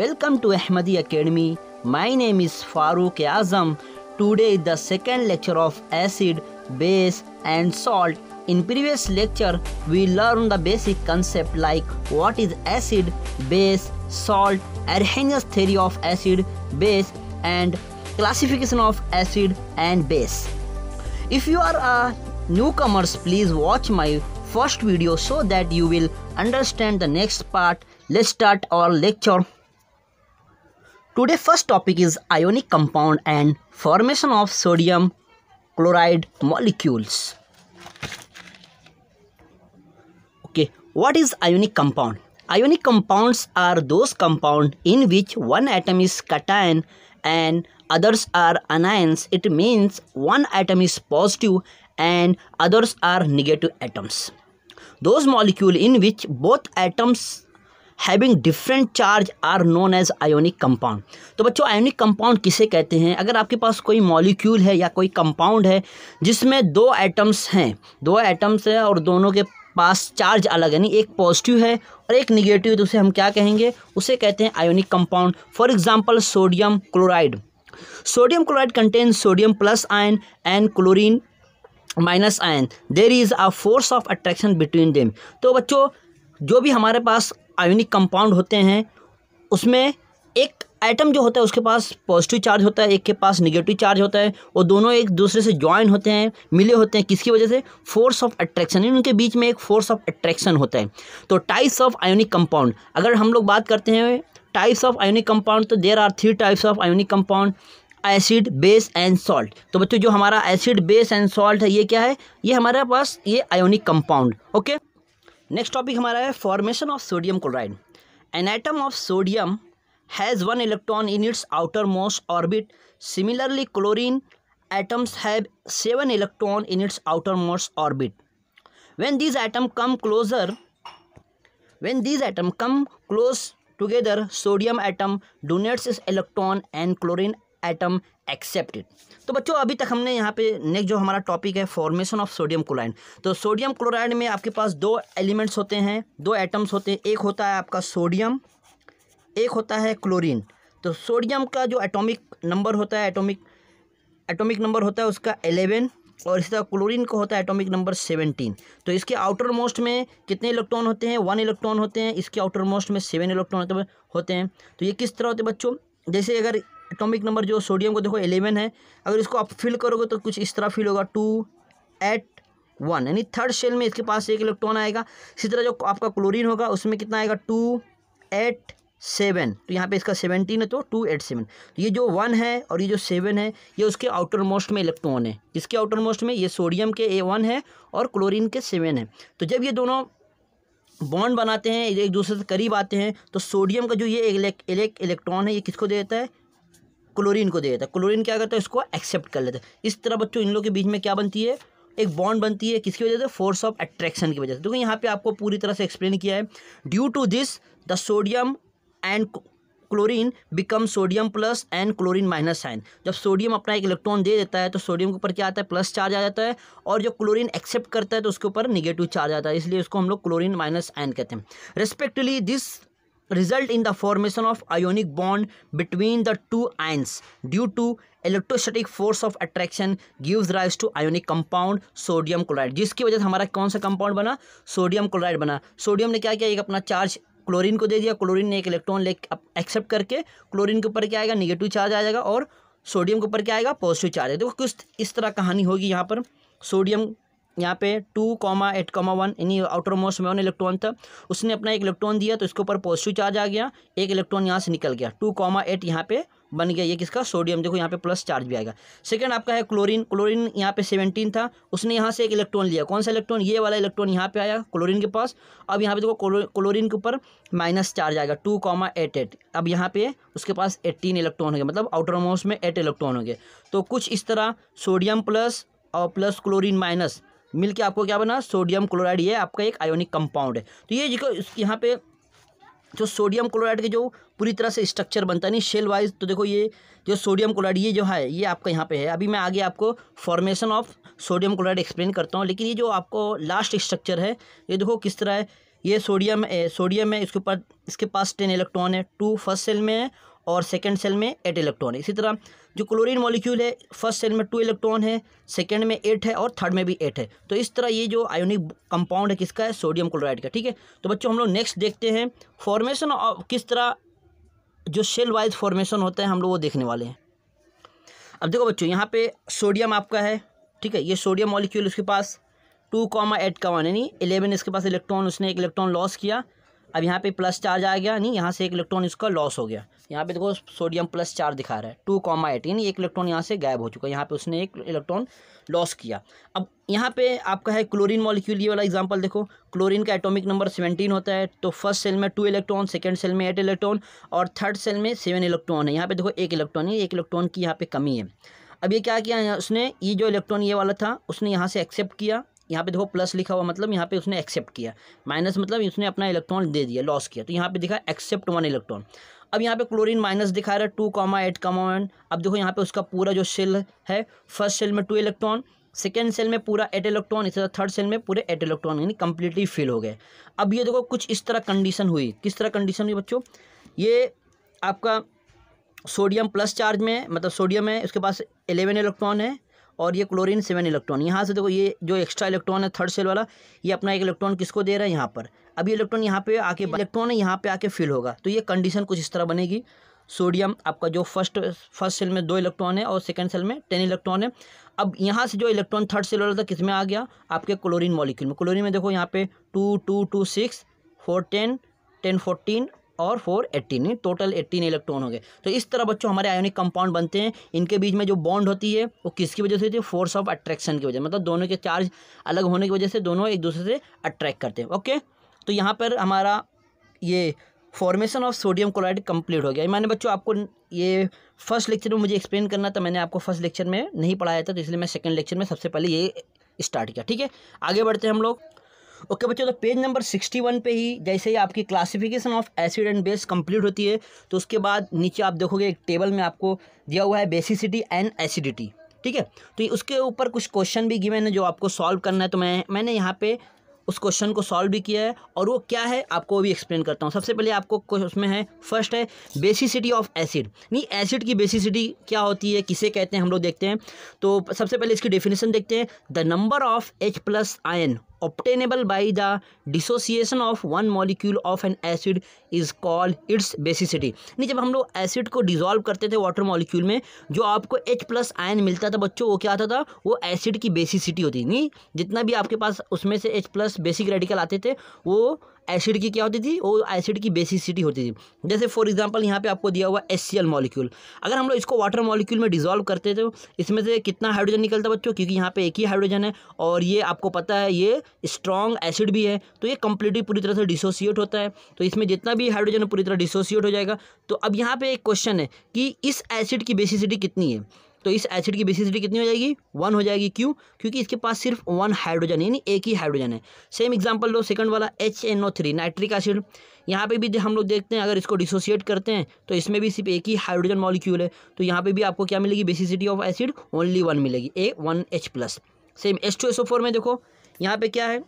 Welcome to Ahmadi Academy. My name is Farooq Azam. Today is the second lecture of acid, base and salt. In previous lecture, we learned the basic concept like what is acid, base, salt, Arrhenius theory of acid, base and classification of acid and base. If you are a newcomers, please watch my first video so that you will understand the next part. Let's start our lecture. Today first topic is ionic compound and formation of sodium chloride molecules. Okay, what is ionic compound? Ionic compounds are those compounds in which one atom is cation and others are anions. It means one atom is positive and others are negative atoms. Those molecule in which both atoms having different charge are known as ionic compound तो बच्चों ionic compound किसे कहते हैं अगर आपके पास कोई molecule है या कोई कंपाउंड है जिसमें दो एटम्स हैं दो एटम्स हैं और दोनों के पास चार्ज अलग यानी एक पॉजिटिव है और एक निगेटिव तो उसे हम क्या कहेंगे उसे कहते हैं ionic compound for example sodium chloride sodium chloride contain sodium plus ion and chlorine minus ion there is a force of attraction between them तो बच्चों जो भी हमारे पास आयोनिक कंपाउंड होते हैं उसमें एक एटम जो होता है उसके पास पॉजिटिव चार्ज होता है एक के पास नेगेटिव चार्ज होता है और दोनों एक दूसरे से ज्वाइन होते हैं मिले होते हैं किसकी वजह से फोर्स ऑफ अट्रैक्शन इन उनके बीच में एक फोर्स ऑफ अट्रैक्शन होता है तो टाइप्स ऑफ आयोनिक कंपाउंड अगर हम लोग बात करते हैं टाइप्स ऑफ आयोनिक कंपाउंड तो there are three types of ionic compound acid base and salt तो बच्चों जो हमारा एसिड बेस एंड सॉल्ट है ये क्या है ये हमारे पास ये ionic compound okay next topic हमारा है formation of sodium chloride an atom of sodium has one electron in its outermost orbit similarly chlorine atoms have seven electron in its outermost orbit when these atom come closer when these atom come close together sodium atom donates its electron and chlorine atom accepted तो बच्चों अभी तक हमने यहाँ पे next जो हमारा topic है फॉर्मेशन ऑफ सोडियम क्लोराइड तो सोडियम क्लोराइड में आपके पास दो एलिमेंट्स होते हैं दो एटम्स होते हैं एक होता है आपका सोडियम एक होता है क्लोरीन तो सोडियम का जो एटॉमिक नंबर होता है एटॉमिक एटॉमिक नंबर होता है उसका एलेवन और इसी तरह क्लोरीन का होता है एटॉमिक नंबर सेवनटीन तो इसके आउटर मोस्ट में कितने इलेक्ट्रॉन होते हैं वन इलेक्ट्रॉन होते हैं इसके आउटर मोस्ट में सेवन इलेक्ट्रॉन होते हैं तो ये किस तरह होते हैं बच्चों जैसे अगर एटॉमिक नंबर जो सोडियम को देखो एलेवन है अगर इसको आप फिल करोगे तो कुछ इस तरह फिल होगा टू एट वन यानी थर्ड शेल में इसके पास एक इलेक्ट्रॉन आएगा इसी तरह जो आपका क्लोरीन होगा उसमें कितना आएगा टू एट सेवन तो यहाँ पे इसका सेवनटीन है तो टू एट सेवन ये जो वन है और ये जो सेवन है ये उसके आउटर मोस्ट में इलेक्ट्रॉन है इसके आउटर मोस्ट में ये सोडियम के ए वन है और क्लोरीन के सेवन है तो जब ये दोनों बॉन्ड बनाते हैं एक दूसरे से करीब आते हैं तो सोडियम का जो ये इलेक्ट्रॉन है ये किसको देता है क्लोरीन को दे देता है क्लोरीन क्या करता है उसको एक्सेप्ट कर लेता है इस तरह बच्चों इन लोग के बीच में क्या बनती है एक बॉन्ड बनती है किसकी वजह से फोर्स ऑफ अट्रैक्शन की वजह से देखो यहाँ पे आपको पूरी तरह से एक्सप्लेन किया है due to this the sodium and chlorine become sodium plus and chlorine minus sign जब सोडियम अपना एक इलेक्ट्रॉन दे देता है तो सोडियम के ऊपर क्या आता है प्लस चार्ज आ जाता है और जो क्लोरीन एक्सेप्ट करता है तो उसके ऊपर निगेटिव चार्ज आता है इसलिए उसको हम लोग क्लोरीन माइनस आइन कहते हैं respectively this result in the formation of ionic bond between the two ions due to electrostatic force of attraction gives rise to ionic compound sodium chloride जिसकी वजह से हमारा कौन सा कंपाउंड बना सोडियम क्लोराइड बना सोडियम ने क्या किया एक अपना चार्ज क्लोरीन को दे दिया क्लोरीन ने एक इलेक्ट्रॉन ले एक्सेप्ट करके क्लोरीन के ऊपर क्या आएगा निगेटिव चार्ज आ जाएगा और सोडियम के ऊपर क्या आएगा पॉजिटिव चार्ज है देखो कुछ इस तरह कहानी होगी यहाँ पर सोडियम यहाँ पे two comma eight comma one यानी आउटर मोस्ट में वन इलेक्ट्रॉन था उसने अपना एक इलेक्ट्रॉन दिया तो इसके ऊपर पॉजिटिव चार्ज आ गया एक इलेक्ट्रॉन यहाँ से निकल गया टू कॉमा एट यहाँ पे बन गया ये किसका सोडियम देखो यहाँ पे प्लस चार्ज भी आएगा सेकंड आपका है क्लोरीन क्लोरीन यहाँ पे सेवनटीन था उसने यहाँ से एक इलेक्ट्रॉन लिया कौन सा इलेक्ट्रॉन ये वाला इलेक्ट्रॉन यहाँ पे आया क्लोरीन के पास अब यहाँ पे देखो क्लोरीन के ऊपर माइनस चार्ज आएगा टू कॉमा एट एट अब यहाँ पे उसके पास एट्टीन इलेक्ट्रॉन हो गए मतलब आउटर मोस्ट में एट इलेक्ट्रॉन हो गए तो कुछ इस तरह सोडियम प्लस और प्लस क्लोरीन माइनस मिलके आपको क्या बना सोडियम क्लोराइड ये आपका एक आयोनिक कंपाउंड है तो ये देखो यहाँ पे जो सोडियम क्लोराइड के जो पूरी तरह से स्ट्रक्चर बनता है नहीं शेल वाइज तो देखो ये जो सोडियम क्लोराइड ये जो है ये आपका यहाँ पे है अभी मैं आगे आपको formation of sodium chloride explain करता हूँ लेकिन ये जो आपको लास्ट स्ट्रक्चर है ये देखो किस तरह है ये सोडियम है सोडियम है इसके ऊपर इसके पास टेन इलेक्ट्रॉन है टू फर्स्ट सेल में है और सेकेंड सेल में एट इलेक्ट्रॉन है इसी तरह जो क्लोरीन मॉलिक्यूल है फर्स्ट सेल में टू इलेक्ट्रॉन है सेकेंड में एट है और थर्ड में भी एट है तो इस तरह ये जो आयोनिक कंपाउंड है किसका है सोडियम क्लोराइड का ठीक है तो बच्चों हम लोग नेक्स्ट देखते हैं फॉर्मेशन ऑफ किस तरह जो सेल वाइज फॉर्मेशन होता है हम लोग वो देखने वाले हैं अब देखो बच्चों यहाँ पे सोडियम आपका है ठीक है ये सोडियम मॉलिक्यूल उसके पास टू कॉमा एट का वन यानी इलेवन इसके पास इलेक्ट्रॉन उसने एक इलेक्ट्रॉन लॉस किया अब यहाँ पे प्लस चार्ज आ गया नहीं यहाँ से एक इलेक्ट्रॉन इसका लॉस हो गया यहाँ पे देखो सोडियम प्लस चार्ज दिखा रहा है टू कॉमा एट यानी एक इलेक्ट्रॉन यहाँ से गायब हो चुका है यहाँ पे उसने एक इलेक्ट्रॉन लॉस किया अब यहाँ पे आपका है क्लोरीन मॉलिक्यूल ये वाला एग्जांपल देखो क्लोरीन का एटॉमिक नंबर सेवनटीन होता है तो फर्स्ट सेल में टू इलेक्ट्रॉन सेकेंड सेल में एट इलेक्ट्रॉन और थर्ड सेल में सेवन इलेक्ट्रॉन है यहाँ पे देखो एक इलेक्ट्रॉन है एक इलेक्ट्रॉन की यहाँ पे कमी है अब ये क्या किया उसने ये जो इलेक्ट्रॉन ये वाला था उसने यहाँ से एक्सेप्ट किया यहाँ पे देखो प्लस लिखा हुआ मतलब यहाँ पे उसने एक्सेप्ट किया माइनस मतलब उसने अपना इलेक्ट्रॉन दे दिया लॉस किया तो यहाँ पे दिखा एक्सेप्ट वन इलेक्ट्रॉन अब यहाँ पे क्लोरीन माइनस दिखा रहा है two comma eight comma one अब देखो यहाँ पे उसका पूरा जो सेल है फर्स्ट सेल में टू इलेक्ट्रॉन सेकेंड सेल में पूरा एट इलेक्ट्रॉन इस तरह थर्ड सेल में पूरे एट इलेक्ट्रॉन यानी कम्प्लीटली फिल हो गए अब ये देखो कुछ इस तरह कंडीशन हुई किस तरह कंडीशन हुई बच्चों ये आपका सोडियम प्लस चार्ज में है मतलब सोडियम है उसके पास एलेवन इलेक्ट्रॉन है और ये क्लोरीन सेवन इलेक्ट्रॉन यहाँ से देखो ये जो एक्स्ट्रा इलेक्ट्रॉन है थर्ड सेल वाला ये अपना एक इलेक्ट्रॉन किसको दे रहा है यहाँ पर अब ये इलेक्ट्रॉन यहाँ पे आके इलेक्ट्रॉन यहाँ पे आके फिल होगा तो ये कंडीशन कुछ इस तरह बनेगी सोडियम आपका जो फर्स्ट फर्स्ट सेल में दो इलेक्ट्रॉन है और सेकेंड सेल में टेन इलेक्ट्रॉन है अब यहाँ से जो इलेक्ट्रॉन थर्ड सेल वाला था किस में आ गया आपके क्लोरीन मॉलिक्यूल में क्लोरीन में देखो यहाँ पे two two two six four ten ten fourteen और four eighteen total eighteen electron हो गए तो इस तरह बच्चों हमारे आयोनिक कंपाउंड बनते हैं इनके बीच में जो बॉन्ड होती है वो किसकी वजह से होती है फोर्स ऑफ अट्रैक्शन की वजह मतलब दोनों के चार्ज अलग होने की वजह से दोनों एक दूसरे से अट्रैक्ट करते हैं ओके तो यहाँ पर हमारा ये formation of sodium chloride complete हो गया मैंने बच्चों आपको ये फर्स्ट लेक्चर में मुझे एक्सप्लेन करना था मैंने आपको फर्स्ट लेक्चर में नहीं पढ़ाया था तो इसलिए मैं सेकंड लेक्चर में सबसे पहले ये स्टार्ट किया ठीक है आगे बढ़ते हैं हम लोग ओके बच्चों तो पेज नंबर सिक्सटी वन पे ही जैसे ही आपकी classification of acid and base complete होती है तो उसके बाद नीचे आप देखोगे एक टेबल में आपको दिया हुआ है बेसिसिटी एंड एसिडिटी ठीक है तो उसके ऊपर कुछ क्वेश्चन भी गिवेन है जो आपको सॉल्व करना है तो मैं मैंने यहाँ पर उस क्वेश्चन को सॉल्व भी किया है और वो क्या है आपको वो भी एक्सप्लेन करता हूँ सबसे पहले आपको उसमें है फर्स्ट है बेसिसिटी ऑफ एसिड नहीं एसिड की बेसिसिटी क्या होती है किसे कहते हैं हम लोग देखते हैं तो सबसे पहले इसकी डेफिनेशन देखते हैं the number of H plus ion obtainable by the dissociation of one molecule of an acid is called its basicity नहीं जब हम लोग एसिड को डिजोल्व करते थे वाटर मॉलिक्यूल में जो आपको H प्लस आयन मिलता था बच्चों वो क्या आता था वो एसिड की बेसिसिटी होती नहीं जितना भी आपके पास उसमें से H प्लस बेसिक रेडिकल आते थे वो एसिड की क्या होती थी वो एसिड की बेसिसिटी होती थी जैसे फॉर एग्जाम्पल यहाँ पे आपको दिया हुआ एस मॉलिक्यूल अगर हम लोग इसको वाटर मॉलिक्यूल में डिजोल्व करते थे इसमें से कितना हाइड्रोजन निकलता बच्चों क्योंकि यहाँ पे एक ही हाइड्रोजन है और ये आपको पता है ये स्ट्रॉन्ग एसिड भी है तो ये कंप्लीटली पूरी तरह से डिसोसिएट होता है तो इसमें जितना भी हाइड्रोजन पूरी तरह डिसोसिएट हो जाएगा तो अब यहाँ पे एक क्वेश्चन है कि इस एसिड की बेसिसिटी कितनी है तो इस एसिड की बेसिसिटी कितनी हो जाएगी वन हो जाएगी क्यों क्योंकि इसके पास सिर्फ वन हाइड्रोजन यानी एक ही हाइड्रोजन है सेम एग्जाम्पल लो सेकंड वाला H N O three nitric acid यहाँ पे भी हम लोग देखते हैं अगर इसको डिसोसिएट करते हैं तो इसमें भी सिर्फ एक ही हाइड्रोजन मॉलिक्यूल है तो यहाँ पे भी आपको क्या मिलेगी basicity of acid only one मिलेगी a one H plus same H two S O four में देखो यहाँ पे क्या है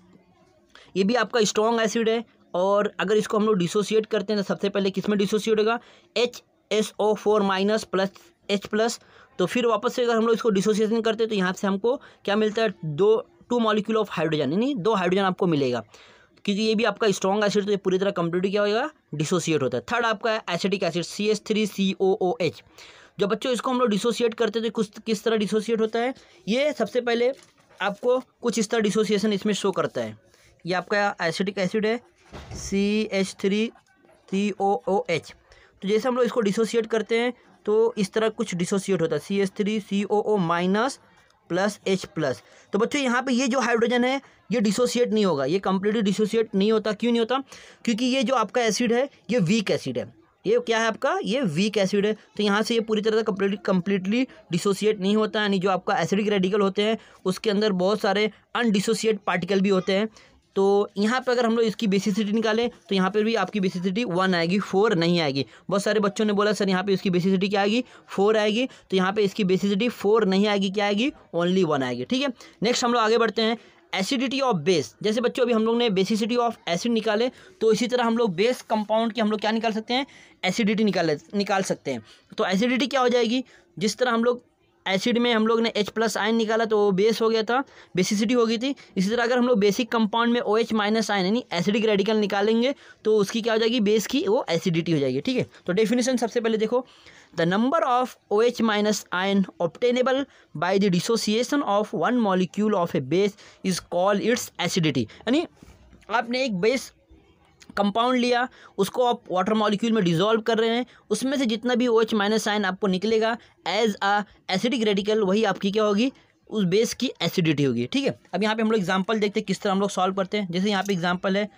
ये भी आपका स्ट्रॉन्ग एसिड है और अगर इसको हम लोग डिसोसिएट करते हैं तो सबसे पहले किस में डिसोसिएट होगा H S O four minus plus H plus तो फिर वापस से अगर हम लोग इसको डिसोसिएशन करते हैं तो यहाँ से हमको क्या मिलता है दो टू मॉलिक्यूल ऑफ हाइड्रोजन यानी दो हाइड्रोजन आपको मिलेगा क्योंकि ये भी आपका स्ट्रॉन्ग एसिड तो ये पूरी तरह कंप्लीट क्या होगा डिसोसिएट होता है थर्ड आपका acidic acid C S three C O O H जब बच्चों इसको हम लोग डिसोसिएट करते हैं तो कुछ किस तरह डिसोसिएट होता है ये सबसे पहले आपको कुछ इस तरह डिसोसिएशन इसमें शो करता है ये आपका एसिडिक एसिड है C H three C O O H तो जैसे हम लोग इसको डिसोसिएट करते हैं तो इस तरह कुछ डिसोसिएट होता है C S three C O O minus plus H plus तो बच्चों यहाँ पे ये जो हाइड्रोजन है ये डिसोसिएट नहीं होगा ये कम्प्लीटली डिसोसिएट नहीं होता क्यों नहीं होता क्योंकि ये जो आपका एसिड है ये वीक एसिड है ये क्या है आपका ये वीक एसिड है तो यहाँ से ये पूरी तरह से कम्प्लीटली कम्प्लीटली डिसोसिएट नहीं होता यानी जो आपका एसिडिक रेडिकल होते हैं उसके अंदर बहुत सारे अनडिसोसिएट पार्टिकल भी होते हैं तो यहाँ पर अगर हम लोग इसकी बेसिसिटी निकालें तो यहाँ पर भी आपकी बेसिसिटी वन आएगी फोर नहीं आएगी बहुत सारे बच्चों ने बोला सर यहाँ पर इसकी बेसिसिटी क्या आएगी फोर आएगी तो यहाँ पर इसकी बेसिसिटी फोर नहीं आएगी क्या आएगी ओनली वन आएगी ठीक है नेक्स्ट हम लोग आगे बढ़ते हैं एसिडिटी ऑफ बेस जैसे बच्चों अभी हम लोग ने बेसिसिटी ऑफ एसिड निकाले तो इसी तरह हम लोग बेस कंपाउंड की हम लोग क्या निकाल सकते हैं एसिडिटी निकाल निकाल सकते हैं तो एसिडिटी क्या हो जाएगी जिस तरह हम लोग एसिड में हम लोग ने H प्लस आयन निकाला तो वो बेस हो गया था बेसिसिटी हो गई थी इसी तरह अगर हम लोग बेसिक कंपाउंड में ओ एच माइनस आयन यानी एसिडिक रेडिकल निकालेंगे तो उसकी क्या हो जाएगी बेस की वो एसिडिटी हो जाएगी ठीक है तो डेफिनेशन सबसे पहले देखो the number of O H minus ion obtainable by the dissociation of one molecule of a base is called its acidity यानी आपने एक बेस कंपाउंड लिया उसको आप वाटर मॉलिक्यूल में डिजोल्व कर रहे हैं उसमें से जितना भी ओ एच माइनस आइन आपको निकलेगा एज आ एसिडिक रेडिकल वही आपकी क्या होगी उस बेस की एसिडिटी होगी ठीक है अब यहाँ पे हम लोग एग्जाम्पल देखते हैं किस तरह हम लोग सॉल्व करते हैं जैसे यहाँ पे एग्जाम्पल है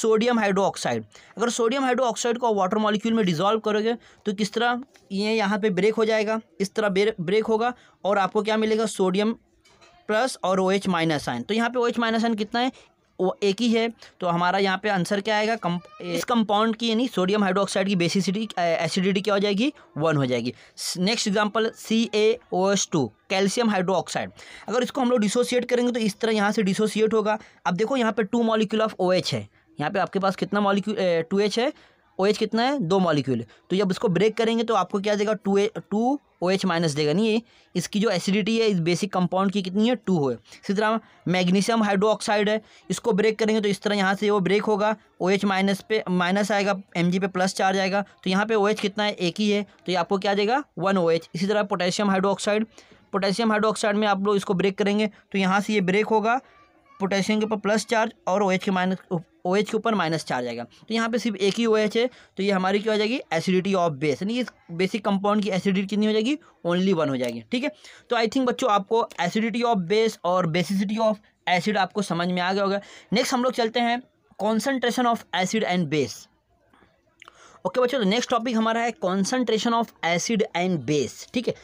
सोडियम हाइड्रोक्साइड अगर सोडियम हाइड्रोक्साइड को वाटर मॉलिक्यूल में डिजोल्व करोगे तो किस तरह ये यहाँ पे ब्रेक हो जाएगा इस तरह ब्रेक होगा और आपको क्या मिलेगा सोडियम प्लस और ओ एच माइनस आइन तो यहाँ पे ओ एच माइनस आइन कितना है वो एक ही है तो हमारा यहाँ पे आंसर क्या आएगा कम इस कंपाउंड की यानी सोडियम हाइड्रोक्साइड की बेसिसिटी एसिडिटी क्या हो जाएगी वन हो जाएगी next example C A O S two calcium hydroxide अगर इसको हम लोग डिसोसिएट करेंगे तो इस तरह यहाँ से डिसोसिएट होगा अब देखो यहाँ पर two molecule of O H है यहाँ पे आपके पास कितना मॉलिक्यूल टू एच है ओ OH कितना है दो मॉलिक्यूल तो जब इसको ब्रेक करेंगे तो आपको क्या देगा two a two O H minus देगा नहीं ये इसकी जो एसिडिटी है इस बेसिक कंपाउंड की कितनी है टू है इसी तरह मैग्नीशियम हाइड्रोक्साइड है इसको ब्रेक करेंगे तो इस तरह यहाँ से वो ब्रेक होगा ओ एच माइनस पे माइनस आएगा एम जी पे प्लस चार्ज आएगा तो यहाँ पे ओ OH एच कितना है एक ही है तो ये आपको क्या देगा वन ओ एच इसी तरह पोटेशियम हाइड्रोक्साइड पोटेशियम हाइड्रोक्साइड में आप लोग इसको ब्रेक करेंगे तो यहाँ से ये ब्रेक होगा पोटेशियम के ऊपर प्लस चार्ज और ओ OH के माइनस ओ OH के ऊपर माइनस चार्ज आएगा तो यहाँ पे सिर्फ एक ही ओ OH है तो ये हमारी क्या हो जाएगी एसिडिटी ऑफ बेस यानी इस बेसिक कंपाउंड की एसिडिटी कितनी हो जाएगी ओनली वन हो जाएगी ठीक है तो आई थिंक बच्चों आपको एसिडिटी ऑफ बेस और बेसिसिटी ऑफ एसिड आपको समझ में आ गया होगा नेक्स्ट हम लोग चलते हैं concentration of acid and base okay बच्चों तो नेक्स्ट टॉपिक हमारा है concentration of acid and base ठीक है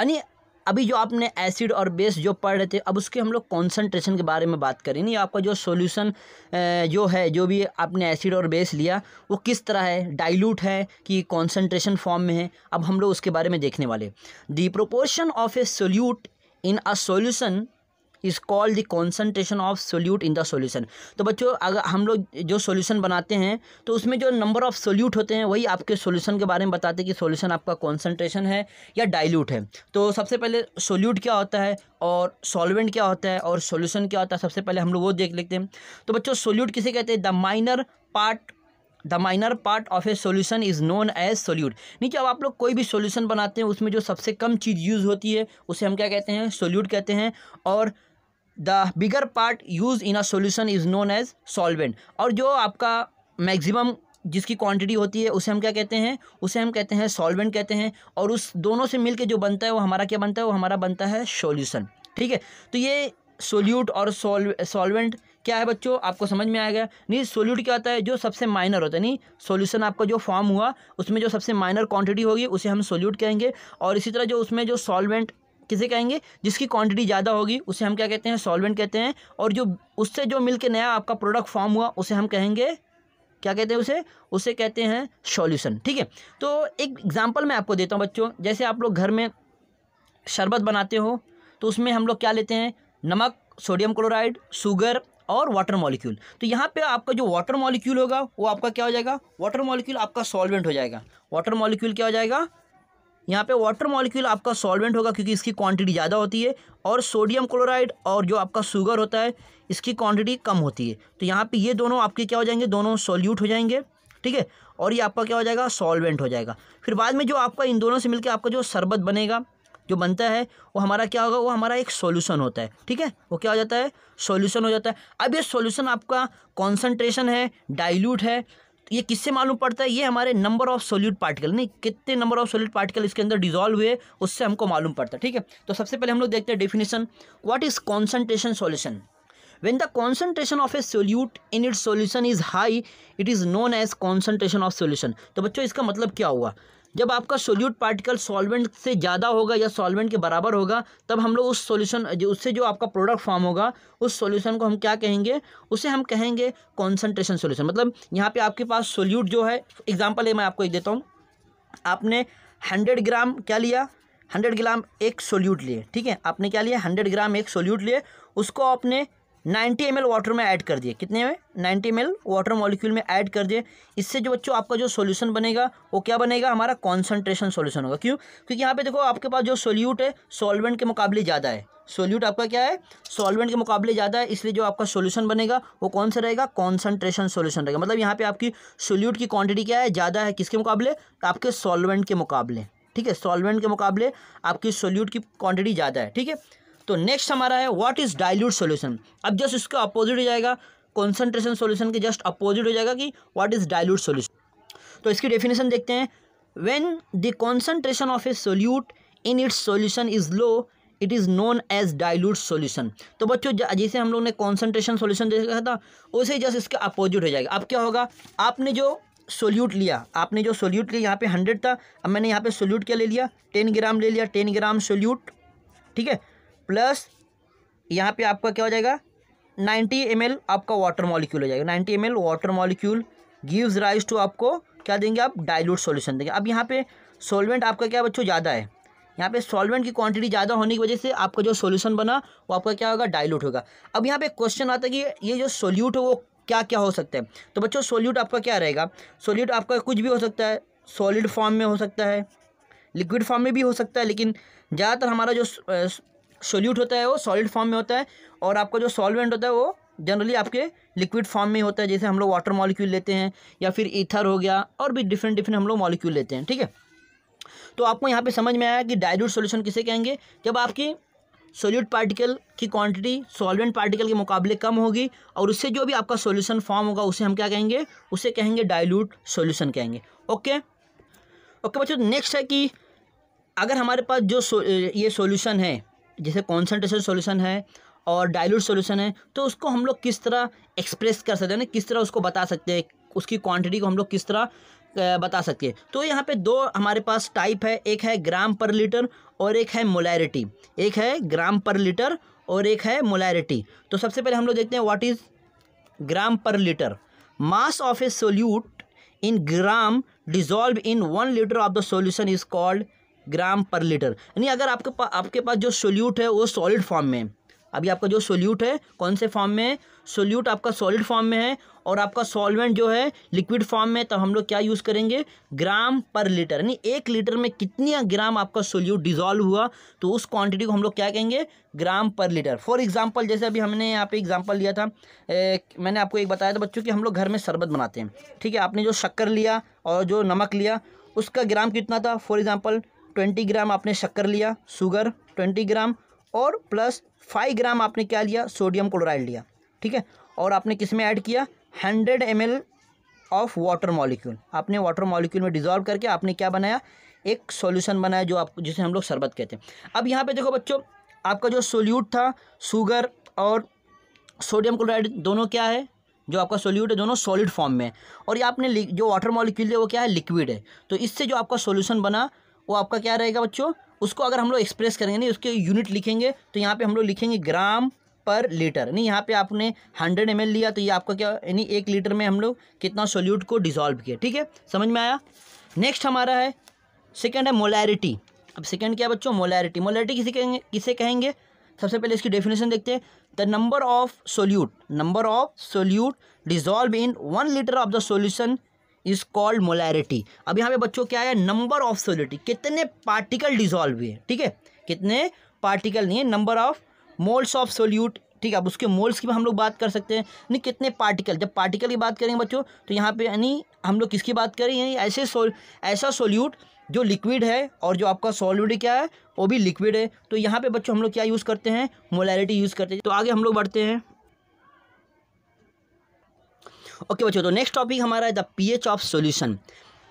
यानी अभी जो आपने एसिड और बेस जो पढ़ रहे थे अब उसके हम लोग कॉन्सनट्रेशन के बारे में बात करें नहीं आपका जो सॉल्यूशन जो है जो भी आपने एसिड और बेस लिया वो किस तरह है डाइल्यूट है कि कॉन्सनट्रेशन फॉर्म में है अब हम लोग उसके बारे में देखने वाले the proportion of a solute in a solution is called the concentration of solute in the solution तो बच्चों अगर हम लोग जो सोल्यूशन बनाते हैं तो उसमें जो नंबर ऑफ सोल्यूट होते हैं वही आपके सोल्यूशन के बारे में बताते हैं कि सोल्यूशन आपका कॉन्सेंट्रेशन है या डाइल्यूट है तो सबसे पहले सोल्यूट क्या होता है और सॉल्वेंट क्या होता है और सोल्यूशन क्या होता है सबसे पहले हम लोग वो देख लेते हैं तो बच्चों सोल्यूट किसे कहते हैं the minor part the minor part of a solution is known as solute नीचे अब आप लोग कोई भी सोल्यूशन बनाते हैं उसमें जो सबसे कम चीज़ यूज़ होती है उसे हम क्या कहते हैं सोल्यूट कहते हैं और the bigger part use in a solution is known as solvent और जो आपका मैक्सिमम जिसकी क्वांटिटी होती है उसे हम क्या कहते हैं उसे हम कहते हैं सॉल्वेंट कहते हैं और उस दोनों से मिलके जो बनता है वो हमारा क्या बनता है वो हमारा बनता है सॉल्यूशन ठीक है तो ये सोल्यूट और सॉल्वेंट क्या है बच्चों आपको समझ में आएगा नहीं सोल्यूट क्या होता है जो सबसे माइनर होता है नहीं सोल्यूशन आपका जो फॉर्म हुआ उसमें जो सबसे माइनर क्वांटिटी होगी उसे हम सोल्यूट कहेंगे और इसी तरह जो उसमें जो सॉल्वेंट किसे कहेंगे जिसकी क्वांटिटी ज़्यादा होगी उसे हम क्या कहते हैं सॉल्वेंट कहते हैं और जो उससे जो मिलके नया आपका प्रोडक्ट फॉर्म हुआ उसे हम कहेंगे क्या कहते हैं उसे उसे कहते हैं सॉल्यूशन ठीक है तो एक एग्जांपल मैं आपको देता हूँ बच्चों जैसे आप लोग घर में शरबत बनाते हो तो उसमें हम लोग क्या लेते हैं नमक सोडियम क्लोराइड शुगर और वाटर मॉलिक्यूल तो यहाँ पे आपका जो वाटर मॉलिक्यूल होगा वो आपका क्या हो जाएगा वाटर मॉलिक्यूल आपका सॉल्वेंट हो जाएगा वाटर मॉलिक्यूल क्या हो जाएगा यहाँ पे वाटर मॉलिक्यूल आपका सॉल्वेंट होगा क्योंकि इसकी क्वांटिटी ज़्यादा होती है और सोडियम क्लोराइड और जो आपका शुगर होता है इसकी क्वांटिटी कम होती है तो यहाँ पे ये दोनों आपके क्या हो जाएंगे दोनों सोल्यूट हो जाएंगे ठीक है और ये आपका क्या हो जाएगा सॉल्वेंट हो जाएगा फिर बाद में जो आपका इन दोनों से मिलकर आपका जो शरबत बनेगा जो बनता है वो हमारा क्या होगा वो हमारा एक सोल्यूशन होता है ठीक है वो क्या हो जाता है सोल्यूशन हो जाता है अब ये सोल्यूशन आपका कॉन्सनट्रेशन है डाइल्यूट है ये किससे मालूम पड़ता है ये हमारे नंबर ऑफ सोल्यूट पार्टिकल नहीं कितने नंबर ऑफ सोल्यूट पार्टिकल इसके अंदर डिजॉल्व हुए उससे हमको मालूम पड़ता है ठीक है तो सबसे पहले हम लोग देखते हैं definition what is concentration solution when the concentration of a solute in it solution is high it is known as concentration of solution तो बच्चों इसका मतलब क्या हुआ जब आपका सोल्यूट पार्टिकल सॉल्वेंट से ज़्यादा होगा या सॉल्वेंट के बराबर होगा तब हम लोग उस सॉल्यूशन जो उससे जो आपका प्रोडक्ट फॉर्म होगा उस सॉल्यूशन को हम क्या कहेंगे उसे हम कहेंगे कॉन्सेंट्रेशन सॉल्यूशन मतलब यहाँ पे आपके पास सोल्यूट जो है एग्जाम्पल मैं आपको एक देता हूँ आपने हंड्रेड ग्राम क्या लिया हंड्रेड ग्राम एक सोल्यूट लिए ठीक है आपने क्या लिया हंड्रेड ग्राम एक सोल्यूट लिए उसको आपने 90 एम वाटर में ऐड कर दिए कितने में 90 एम वाटर मॉलिक्यूल में ऐड कर दिए इससे जो बच्चों आपका जो सॉल्यूशन बनेगा वो क्या बनेगा हमारा कॉन्सनट्रेशन सॉल्यूशन होगा क्यों क्योंकि यहाँ पे देखो आपके पास जो सोल्यूट है सॉल्वेंट के मुकाबले ज़्यादा है सोल्यूट आपका क्या है सॉल्वेंट के मुकाबले ज़्यादा है इसलिए जो आपका सोल्यूशन बनेगा वो कौन सा रहेगा कॉन्सनट्रेशन सोल्यूशन रहेगा मतलब यहाँ पर आपकी सोल्यूट की क्वान्टिटी क्या है ज़्यादा है किसके मुकाबले आपके सॉल्वेंट के मुकाबले ठीक है सॉल्वेंट के मुकाबले आपकी सोल्यूट की क्वान्टिटी ज़्यादा है ठीक है तो नेक्स्ट हमारा है व्हाट इज़ डाइल्यूट सोल्यूशन अब जस्ट इसका अपोजिट हो जाएगा कॉन्सेंट्रेशन सोल्यूशन के जस्ट अपोजिट हो जाएगा कि व्हाट इज़ डाइल्यूट सोल्यूशन तो इसकी डेफिनेशन देखते हैं when the concentration of a solute in its solution is low it is known as dilute solution तो बच्चों जैसे हम लोग ने कॉन्सेंट्रेशन सोल्यूशन देखा था उसे जस्ट इसका अपोजिट हो जाएगा अब क्या होगा आपने जो सोल्यूट लिया आपने जो सोल्यूट लिया यहाँ पे हंड्रेड था अब मैंने यहाँ पे सोल्यूट क्या ले लिया टेन ग्राम ले लिया टेन ग्राम सोल्यूट ठीक है प्लस यहाँ पे आपका क्या हो जाएगा 90 एम आपका वाटर मॉलिक्यूल हो जाएगा 90 M water molecule gives rise to आपको क्या देंगे आप डाइल्यूट सॉल्यूशन देंगे अब यहाँ पे सॉल्वेंट आपका क्या बच्चों ज़्यादा है यहाँ पे सॉल्वेंट की क्वांटिटी ज़्यादा होने की वजह से आपका जो सॉल्यूशन बना वो आपका क्या होगा डाइल्यूट होगा अब यहाँ पे क्वेश्चन आता है कि ये जो सोल्यूट है वो क्या क्या हो सकता है तो बच्चों सोल्यूट आपका क्या रहेगा सोल्यूट आपका कुछ भी हो सकता है सॉलिड फॉर्म में हो सकता है लिक्विड फॉर्म में भी हो सकता है लेकिन ज़्यादातर हमारा जो सोल्यूट होता है वो सॉलिड फॉर्म में होता है और आपका जो सॉल्वेंट होता है वो जनरली आपके लिक्विड फॉर्म में होता है जैसे हम लोग वाटर मॉलिक्यूल लेते हैं या फिर ईथर हो गया और भी डिफरेंट डिफरेंट हम लोग मॉलिक्यूल लेते हैं ठीक है तो आपको यहाँ पे समझ में आया कि डायल्यूट सॉल्यूशन किसे कहेंगे जब आपकी सोल्यूट पार्टिकल की क्वांटिटी सॉल्वेंट पार्टिकल के मुकाबले कम होगी और उससे जो भी आपका सॉल्यूशन फॉर्म होगा उसे हम क्या कहेंगे उसे कहेंगे डाइल्यूट सॉल्यूशन कहेंगे ओके ओके बच्चों नेक्स्ट है कि अगर हमारे पास जो ये सॉल्यूशन है जैसे कॉन्सेंट्रेशन सोल्यूशन है और डायलूट सोल्यूशन है तो उसको हम लोग किस तरह एक्सप्रेस कर सकते हैं ना किस तरह उसको बता सकते हैं उसकी क्वांटिटी को हम लोग किस तरह बता सकते हैं तो यहाँ पे दो हमारे पास टाइप है एक है ग्राम पर लीटर और एक है मोलैरिटी एक है ग्राम पर लीटर और एक है मोलैरिटी तो सबसे पहले हम लोग देखते हैं what is gram per litre mass of a solute in gram dissolve in one litre of the solution is called gram per litre यानी अगर आपके पा, आपके पास जो सोल्यूट है वो सॉलिड फॉर्म में है अभी आपका जो सोल्यूट है कौन से फॉर्म में है सोल्यूट आपका सॉलिड फॉर्म में है और आपका सॉल्वेंट जो है लिक्विड फॉर्म में तो हम लोग क्या यूज़ करेंगे ग्राम पर लीटर यानी एक लीटर में कितनी ग्राम आपका सोल्यूट डिजॉल्व हुआ तो उस क्वांटिटी को हम लोग क्या कहेंगे ग्राम पर लीटर फॉर एग्जाम्पल जैसे अभी हमने यहाँ पे एग्जाम्पल लिया था ए, मैंने आपको एक बताया था बच्चों की हम लोग घर में शरबत बनाते हैं ठीक है आपने जो शक्कर लिया और जो नमक लिया उसका ग्राम कितना था फॉर एग्ज़ाम्पल ट्वेंटी ग्राम आपने शक्कर लिया शुगर ट्वेंटी ग्राम और प्लस फाइव ग्राम आपने क्या लिया सोडियम क्लोराइड लिया ठीक है और आपने किस में ऐड किया hundred M of water molecule आपने वाटर मॉलिक्यूल में डिजॉल्व करके आपने क्या बनाया एक सॉल्यूशन बनाया जो आप जिसे हम लोग शरबत कहते हैं अब यहाँ पे देखो बच्चों आपका जो सोल्यूट था शुगर और सोडियम क्लोराइड दोनों क्या है जो आपका सोल्यूट है दोनों सॉलिड फॉर्म में है और ये आपने जो वाटर मॉलिक्यूल है वो क्या है लिक्विड है तो इससे जो आपका सोल्यूशन बना वो आपका क्या रहेगा बच्चों उसको अगर हम लोग एक्सप्रेस करेंगे नहीं उसके यूनिट लिखेंगे तो यहाँ पे हम लोग लिखेंगे ग्राम पर लीटर नहीं यहाँ पे आपने हंड्रेड एम लिया तो ये आपका क्या यानी एक लीटर में हम लोग कितना सोल्यूट को डिजॉल्व किया ठीक है समझ में आया नेक्स्ट हमारा है सेकेंड है मोलैरिटी अब सेकेंड क्या बच्चों मोलैरिटी मोलैरिटी किसे कहेंगे किसे कहेंगे सबसे पहले इसकी डेफिनेशन देखते हैं the number of solute number of solute dissolve in one litre of the solution is called molarity अब यहाँ पे बच्चों क्या है नंबर ऑफ सोलिटी कितने पार्टिकल डिजॉल्व हुए ठीक है कितने पार्टिकल नहीं है number of moles of solute ठीक है अब उसके मोल्स की भी हम लोग बात कर सकते हैं नहीं कितने पार्टिकल जब पार्टिकल की बात करेंगे बच्चों तो यहाँ पे यानी हम लोग किसकी बात करें यानी ऐसे सोल ऐसा सोल्यूट जो लिक्विड है और जो आपका सॉलिड क्या है वो भी लिक्विड है तो यहाँ पे बच्चों हम लोग क्या यूज़ करते हैं मोलैरिटी यूज़ करते हैं तो आगे हम लोग बढ़ते हैं ओके बच्चों तो नेक्स्ट टॉपिक हमारा है the pH of solution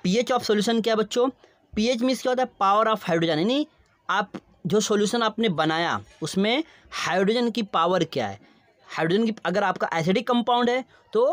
pH of solution क्या है बच्चों पीएच मीन्स क्या होता है पावर ऑफ हाइड्रोजन यानी आप जो सॉल्यूशन आपने बनाया उसमें हाइड्रोजन की पावर क्या है हाइड्रोजन की अगर आपका एसिडिक कंपाउंड है तो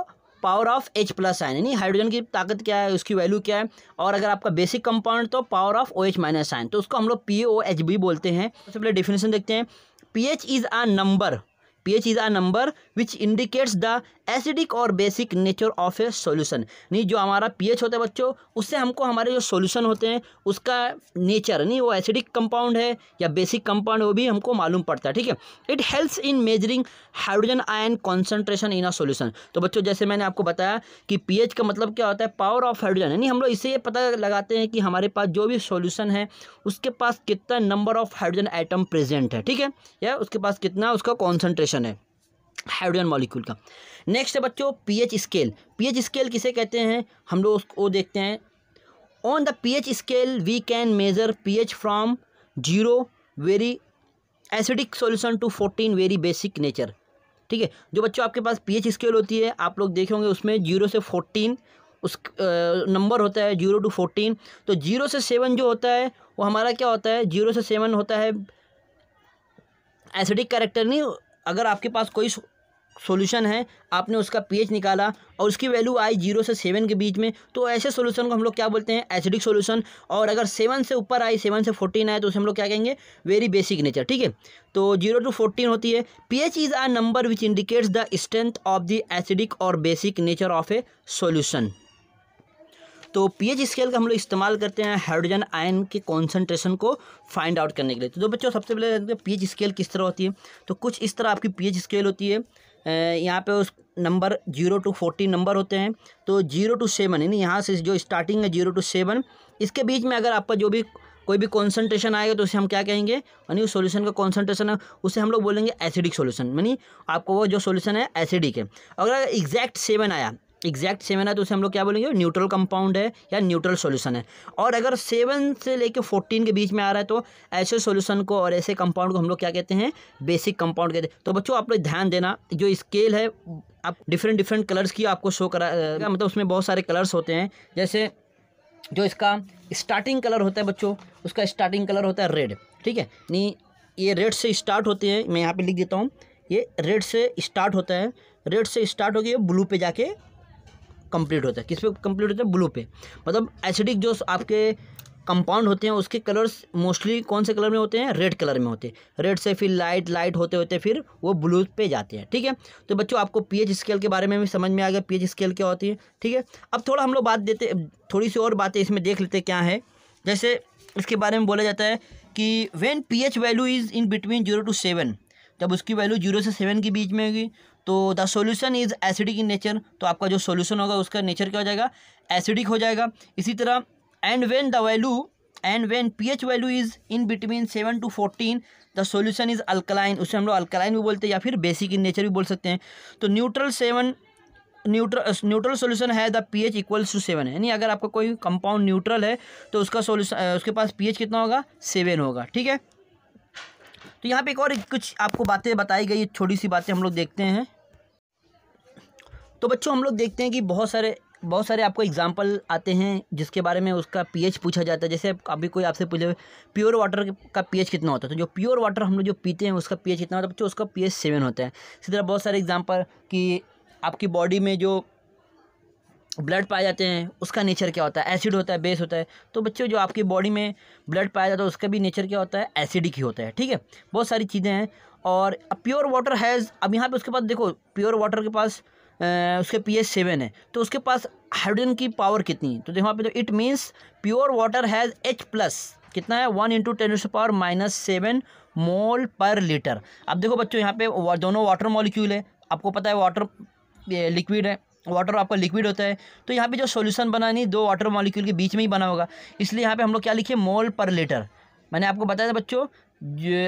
power of H plus ion यानी हाइड्रोजन की ताकत क्या है उसकी वैल्यू क्या है और अगर आपका बेसिक कंपाउंड तो power of O H minus ion तो उसको हम लोग पी ओ एच बी बोलते हैं सबसे पहले डेफिनेशन देखते हैं P H is a number pH is a number which indicates the acidic और basic nature of a solution नहीं जो हमारा एच होता है बच्चों उससे हमको हमारे जो सोल्यूशन होते हैं उसका नेचर नहीं वो एसिडिक कंपाउंड है या बेसिक कंपाउंड वो भी हमको मालूम पड़ता है ठीक है it helps in measuring hydrogen ion concentration in a solution तो बच्चों जैसे मैंने आपको बताया कि एच का मतलब क्या होता है पावर ऑफ हाइड्रोजन यानी हम लोग इससे ये पता लगाते हैं कि हमारे पास जो भी सोल्यूशन है उसके पास कितना number of hydrogen item present है ठीक है या उसके पास कितना उसका कॉन्सेंट्रेशन क्वेश्चन है हाइड्रोजन मॉलिक्यूल का नेक्स्ट है बच्चों पीएच स्केल पीएच स्केल किसे कहते हैं हम लोग उसको देखते हैं on the pH scale we can measure pH from zero very acidic solution to fourteen very basic nature ठीक है जो बच्चों आपके पास पीएच स्केल होती है आप लोग देखे होंगे उसमें जीरो से फोर्टीन उस नंबर होता है जीरो टू फोर्टीन तो जीरो से सेवन जो होता है वो हमारा क्या होता है जीरो से सेवन होता है एसिडिक कैरेक्टर नहीं अगर आपके पास कोई सोल्यूशन है आपने उसका पीएच निकाला और उसकी वैल्यू आई जीरो से सेवन के बीच में तो ऐसे सोल्यूशन को हम लोग क्या बोलते हैं एसिडिक सोल्यूशन और अगर सेवन से ऊपर आई सेवन से फोर्टीन आए तो उसे हम लोग क्या कहेंगे वेरी बेसिक नेचर ठीक है तो जीरो टू फोर्टीन होती है pH is a number which indicates the strength of the acidic और basic nature of a solution तो पीएच स्केल का हम लोग इस्तेमाल करते हैं हाइड्रोजन आयन के कॉन्सेंट्रेशन को फाइंड आउट करने के लिए तो जो बच्चों सबसे पहले पीएच स्केल किस तरह होती है तो कुछ इस तरह आपकी पीएच स्केल होती है यहाँ पे उस number zero to fourteen number होते हैं तो जीरो टू सेवन यानी यहाँ से जो स्टार्टिंग है जीरो टू सेवन इसके बीच में अगर आपका जो भी कोई भी कॉन्सेंट्रेशन आएगा तो उसे हम क्या कहेंगे यानी उस सोल्यूशन का कॉन्सेंट्रेशन है उसे हम लोग बोलेंगे एसिडिक सोल्यूशन यानी आपको वो जो सोल्यूशन है एसिडिक है अगर एग्जैक्ट सेवन आया एग्जैक्ट सेवन है तो उसे हम लोग क्या बोलेंगे न्यूट्रल कंपाउंड है या न्यूट्रल सॉल्यूशन है और अगर सेवन से लेकर फोर्टीन के बीच में आ रहा है तो ऐसे सॉल्यूशन को और ऐसे कंपाउंड को हम लोग क्या कहते हैं बेसिक कंपाउंड कहते हैं तो बच्चों आप लोग ध्यान देना जो स्केल है आप डिफरेंट डिफरेंट कलर्स की आपको शो करा मतलब उसमें बहुत सारे कलर्स होते हैं जैसे जो इसका स्टार्टिंग कलर होता है बच्चों उसका स्टार्टिंग कलर होता है रेड ठीक है नहीं ये रेड से स्टार्ट होते हैं मैं यहाँ पर लिख देता हूँ ये रेड से स्टार्ट होता है रेड से स्टार्ट होगी ब्लू पे जाके कंप्लीट होता है किस पे कंप्लीट होता है ब्लू पे मतलब एसिडिक जो आपके कंपाउंड होते हैं उसके कलर्स मोस्टली कौन से कलर में होते हैं रेड कलर में होते हैं रेड से फिर लाइट लाइट होते होते फिर वो ब्लू पे जाते हैं ठीक है तो बच्चों आपको पीएच स्केल के बारे में भी समझ में आ गया पीएच स्केल क्या होती है ठीक है अब थोड़ा हम लोग बात देते थोड़ी सी और बातें इसमें देख लेते क्या है जैसे इसके बारे में बोला जाता है कि when P value is in between zero to seven जब उसकी वैल्यू जीरो से सेवन के बीच में होगी तो the solution is acidic in nature तो आपका जो सोल्यूशन होगा उसका नेचर क्या हो जाएगा एसिडिक हो जाएगा इसी तरह and when the value and when P H value is in between seven to fourteen the solution is alkaline उसे हम लोग अल्कलाइन भी बोलते हैं या फिर बेसिक इन नेचर भी बोल सकते हैं तो neutral seven neutral neutral solution है the P H equals to seven यानी अगर आपका कोई कंपाउंड न्यूट्रल है तो उसका सोल्यूशन उसके पास पी एच कितना होगा सेवन होगा ठीक है तो यहाँ पे एक और कुछ आपको बातें बताई गई छोटी सी बातें हम लोग देखते हैं तो बच्चों हम लोग देखते हैं कि बहुत सारे बहुत सारे आपको एग्जाम्पल आते हैं जिसके बारे में उसका पीएच पूछा जाता है जैसे अभी कोई आपसे पूछे प्योर वाटर का पीएच कितना होता है तो जो प्योर वाटर हम लोग जो पीते हैं उसका पीएच कितना होता है बच्चों उसका पीएच सेवन होता है इसी तरह बहुत सारे एग्जाम्पल कि आपकी बॉडी में जो ब्लड पाए जाते हैं उसका नेचर क्या होता है एसिड होता है बेस होता है तो बच्चों जो आपकी बॉडी में ब्लड पाया जाता है उसका भी नेचर क्या होता है एसिडिक ही होता है ठीक है बहुत सारी चीज़ें हैं और प्योर वाटर हैज़ अब यहाँ पे उसके पास देखो प्योर वाटर के पास आ, उसके पी एच सेवन है तो उसके पास हाइड्रोजन की पावर कितनी है तो देखो यहाँ पे तो it means pure water has H plus कितना है one into ten power minus seven mole per litre अब देखो बच्चों यहाँ पे दोनों वाटर मॉलिक्यूल है आपको पता है वाटर लिक्विड है वाटर आपका लिक्विड होता है तो यहाँ पे जो सॉल्यूशन बना नहीं दो वाटर मॉलिक्यूल के बीच में ही बना होगा इसलिए यहाँ पे हम लोग क्या लिखे मोल पर लीटर मैंने आपको बताया था बच्चों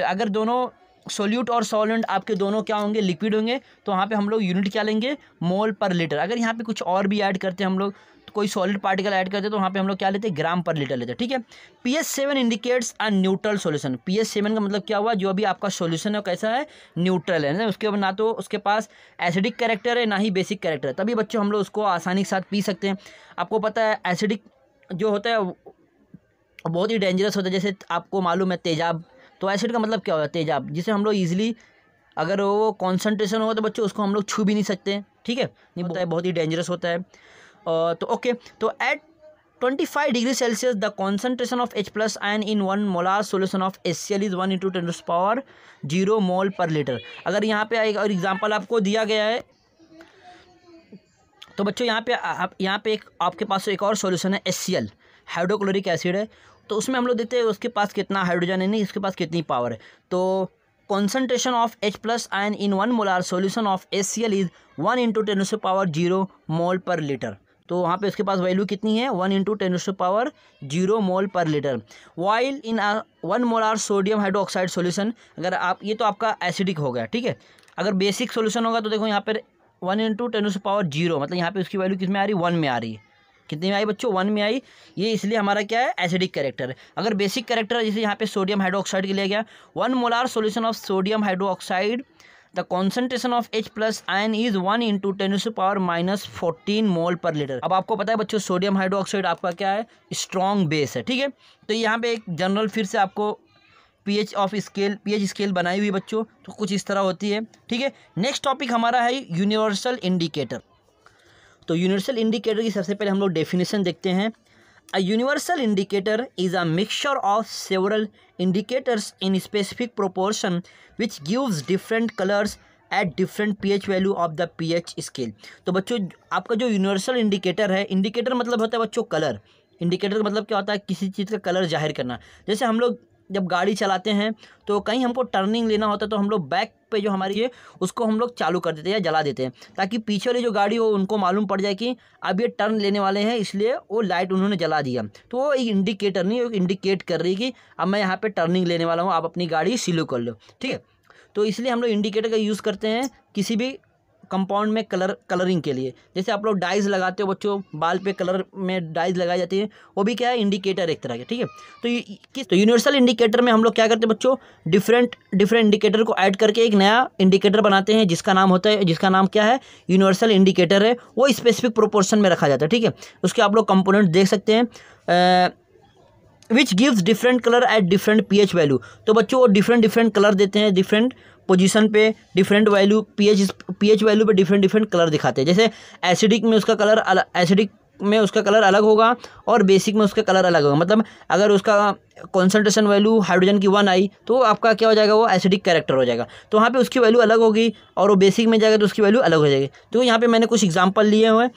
अगर दोनों सोल्यूट और सॉलेंट आपके दोनों क्या होंगे लिक्विड होंगे तो वहाँ पे हम लोग यूनिट क्या लेंगे मोल पर लीटर अगर यहाँ पे कुछ और भी ऐड करते हैं हम लोग तो कोई सॉलिड पार्टिकल ऐड करते हैं तो वहाँ पे हम लोग क्या लेते हैं ग्राम पर लीटर लेते हैं ठीक है P S seven indicates a neutral solution P S seven का मतलब क्या हुआ जो अभी आपका सोल्यूशन है कैसा है न्यूट्रल है ना उसके ना तो उसके पास एसिडिक करेक्टर है ना ही बेसिक करेक्टर है तभी बच्चों हम लोग उसको आसानी के साथ पी सकते हैं आपको पता है एसिडिक जो होता है बहुत ही डेंजरस होता है जैसे आपको मालूम है तेजाब तो एसिड का मतलब क्या होता है तेजाब जिसे हम लोग ईजिली अगर वो कॉन्सेंट्रेशन होगा तो बच्चों उसको हम लोग छू भी नहीं सकते ठीक है नहीं होता है बहुत ही डेंजरस होता है तो ओके तो at 25 Celsius the concentration of H plus ion in one one solution of S C L is one into ten power zero mole per litre अगर यहाँ पे एक और एग्जाम्पल आपको दिया गया है तो बच्चों यहाँ पे आप यहाँ पे एक आपके पास एक और सोल्यूशन है S C L hydrochloric acid है तो उसमें हम लोग देखते हैं उसके पास कितना हाइड्रोजन है नहीं इसके पास कितनी पावर है तो concentration of H plus ion in one molar solution of S C L is one into ten से power zero mole per litre तो वहाँ पे उसके पास वैल्यू कितनी है वन इंटू टेन से power zero mole per litre while in one molar sodium hydroxide solution अगर आप ये तो आपका एसिडिक हो गया ठीक है अगर बेसिक सोल्यूशन होगा तो देखो यहाँ पर वन इंटू टेन से पावर जीरो मतलब यहाँ पे उसकी वैल्यू किस में आ रही है वन में आ रही है कितने में आई बच्चों वन में आई ये इसलिए हमारा क्या है एसिडिक कैरेक्टर है अगर बेसिक कैरेक्टर है जैसे यहाँ पे सोडियम हाइड्रोक्साइड के लिए गया one molar solution of sodium hydroxide the concentration of H plus ion is one into ten to power minus fourteen mole per litre अब आपको पता है बच्चों सोडियम हाइड्रोक्साइड आपका क्या है स्ट्रॉन्ग बेस है ठीक है तो यहाँ पे एक जनरल फिर से आपको pH of scale pH scale बनाई हुई बच्चों तो कुछ इस तरह होती है ठीक है नेक्स्ट टॉपिक हमारा है यूनिवर्सल इंडिकेटर तो यूनिवर्सल इंडिकेटर की सबसे पहले हम लोग डेफिनेशन देखते हैं a universal indicator is a mixture of several indicators in specific proportion which gives different colours at different P H value of the P H scale तो बच्चों आपका जो यूनिवर्सल इंडिकेटर है इंडिकेटर मतलब होता है बच्चों कलर इंडिकेटर का मतलब क्या होता है किसी चीज़ का कलर जाहिर करना जैसे हम लोग जब गाड़ी चलाते हैं तो कहीं हमको टर्निंग लेना होता है तो हम लोग बैक पे जो हमारी है उसको हम लोग चालू कर देते हैं या जला देते हैं ताकि पीछे वाली जो गाड़ी हो उनको मालूम पड़ जाए कि अब ये टर्न लेने वाले हैं इसलिए वो लाइट उन्होंने जला दिया तो वो एक इंडिकेटर नहीं एक इंडिकेट कर रही कि अब मैं यहाँ पर टर्निंग लेने वाला हूँ आप अपनी गाड़ी सिलू कर लो ठीक है तो इसलिए हम लोग इंडिकेटर का यूज़ करते हैं किसी भी कंपाउंड में कलर कलरिंग के लिए जैसे आप लोग डाइज लगाते हो बच्चों बाल पे कलर में डाइज लगाई जाती है वो भी क्या है इंडिकेटर एक तरह के ठीक है तो किस तो यूनिवर्सल इंडिकेटर में हम लोग क्या करते हैं बच्चों डिफरेंट डिफरेंट इंडिकेटर को ऐड करके एक नया इंडिकेटर बनाते हैं जिसका नाम होता है जिसका नाम क्या है यूनिवर्सल इंडिकेटर है वो स्पेसिफिक प्रोपोर्शन में रखा जाता है ठीक है उसके आप लोग कंपोनेंट देख सकते हैं which gives different colour at different P H value तो बच्चों वो डिफरेंट डिफरेंट कलर देते हैं डिफरेंट पोजीशन पे different value pH pH value पे डिफरेंट डिफरेंट कलर दिखाते हैं जैसे एसिडिक में उसका कलर एसिडिक में उसका कलर अलग होगा और बेसिक में उसका कलर अलग होगा मतलब अगर उसका कॉन्सेंट्रेशन वैल्यू हाइड्रोजन की वन आई तो आपका क्या हो जाएगा वो एसिडिक कैरेक्टर हो जाएगा तो वहाँ पे उसकी वैल्यू अलग होगी और वो बेसिक में जाएगा तो उसकी वैल्यू अलग हो जाएगी तो यहाँ पे मैंने कुछ एग्जाम्पल लिए हुए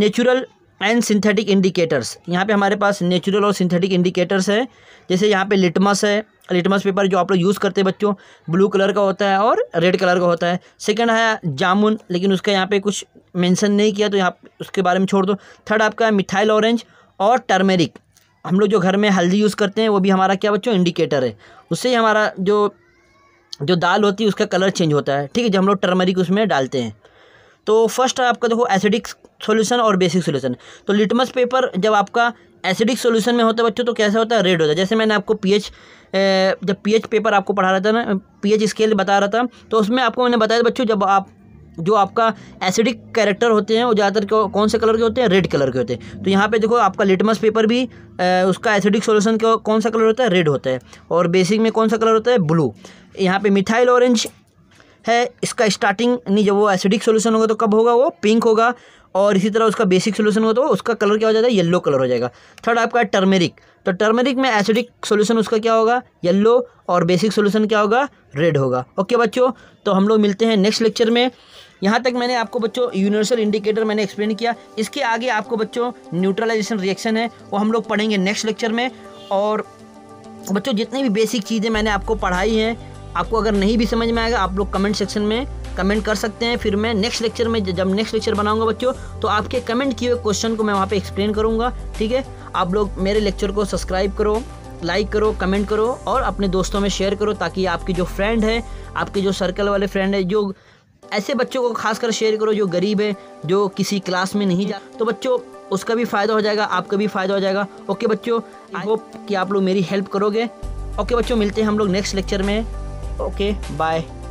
नेचुरल एंड सिंथेटिक इंडिकेटर्स यहाँ पे हमारे पास नेचुरल और सिंथेटिक इंडिकेटर्स है जैसे यहाँ पे लिटमस है लिटमस पेपर जो आप लोग यूज़ करते हैं बच्चों ब्लू कलर का होता है और रेड कलर का होता है सेकंड है जामुन लेकिन उसका यहाँ पे कुछ मेंशन नहीं किया तो यहाँ उसके बारे में छोड़ दो थर्ड आपका है मिथाइल ऑरेंज और टर्मेरिक हम लोग जो घर में हल्दी यूज़ करते हैं वो भी हमारा क्या बच्चों इंडिकेटर है उससे हमारा जो जो दाल होती है उसका कलर चेंज होता है ठीक है जो हम लोग टर्मेरिक उसमें डालते हैं तो फर्स्ट आपका देखो एसिडिक्स सोल्यूशन और बेसिक सोल्यूशन तो लिटमस पेपर जब आपका एसिडिक सोल्यूशन में होता है बच्चों तो कैसा होता है रेड होता है जैसे मैंने आपको पीएच जब पीएच पेपर आपको पढ़ा रहा था ना पीएच स्केल बता रहा था तो उसमें आपको मैंने बताया बच्चों जब आप जो आपका एसिडिक कैरेक्टर होते हैं वो ज़्यादातर कौन से कलर के होते हैं रेड कलर के होते हैं तो यहाँ पे देखो आपका लिटमस पेपर भी ए, उसका एसिडिक सॉल्यूशन का कौन सा कलर होता है रेड होता है और बेसिक में कौन सा कलर होता है ब्लू यहाँ पे मिथाइल ऑरेंज है इसका स्टार्टिंग नहीं जब वो एसिडिक सोल्यूशन होगा तो कब होगा वो पिंक होगा और इसी तरह उसका बेसिक सोल्यूशन हो तो उसका कलर क्या हो जाता है येल्लो कलर हो जाएगा थर्ड आपका है टर्मेरिक तो टर्मेरिक में एसिडिक सोल्यूशन उसका क्या होगा येल्लो और बेसिक सोल्यूशन क्या होगा रेड होगा ओके बच्चों तो हम लोग मिलते हैं नेक्स्ट लेक्चर में यहाँ तक मैंने आपको बच्चों यूनिवर्सल इंडिकेटर मैंने एक्सप्लेन किया इसके आगे आपको बच्चों न्यूट्रलाइजेशन रिएक्शन है वो हम लोग पढ़ेंगे नेक्स्ट लेक्चर में और बच्चों जितनी भी बेसिक चीज़ें मैंने आपको पढ़ाई हैं आपको अगर नहीं भी समझ में आएगा आप लोग कमेंट सेक्शन में कमेंट कर सकते हैं फिर मैं नेक्स्ट लेक्चर में जब नेक्स्ट लेक्चर बनाऊंगा बच्चों तो आपके कमेंट किए हुए क्वेश्चन को मैं वहाँ पर एक्सप्लेन करूँगा ठीक है आप लोग मेरे लेक्चर को सब्सक्राइब करो लाइक करो कमेंट करो और अपने दोस्तों में शेयर करो ताकि आपके जो फ्रेंड है आपके जो सर्कल वाले फ्रेंड है जो ऐसे बच्चों को खासकर शेयर करो जो गरीब है जो किसी क्लास में नहीं जा तो बच्चों उसका भी फ़ायदा हो जाएगा आपका भी फ़ायदा हो जाएगा ओके बच्चों आई होप कि आप लोग मेरी हेल्प करोगे ओके बच्चों मिलते हैं हम लोग नेक्स्ट लेक्चर में ओके बाय